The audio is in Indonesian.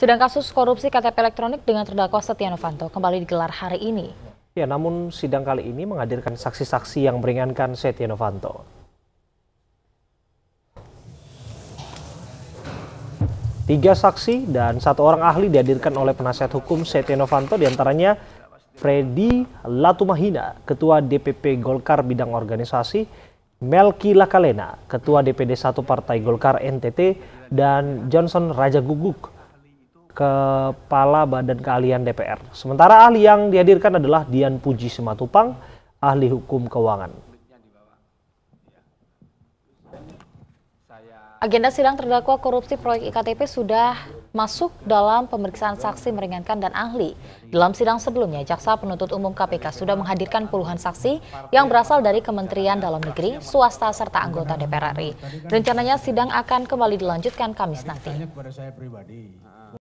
Sedang kasus korupsi KTP elektronik dengan terdakwa Setia Novanto kembali digelar hari ini. Ya, namun sidang kali ini menghadirkan saksi-saksi yang meringankan Setia Novanto. Tiga saksi dan satu orang ahli dihadirkan oleh penasihat hukum Setia Novanto diantaranya Freddy Latumahina, Ketua DPP Golkar Bidang Organisasi, Melki Lakalena, Ketua DPD 1 Partai Golkar NTT, dan Johnson Raja Guguk, Kepala Badan Keahlian DPR. Sementara ahli yang dihadirkan adalah Dian Puji Simatupang, ahli hukum keuangan. Agenda sidang terdakwa korupsi proyek IKTP sudah masuk dalam pemeriksaan saksi meringankan dan ahli. Dalam sidang sebelumnya, Jaksa Penuntut Umum KPK sudah menghadirkan puluhan saksi yang berasal dari Kementerian Dalam Negeri, swasta, serta anggota DPR RI. Rencananya sidang akan kembali dilanjutkan Kamis nanti.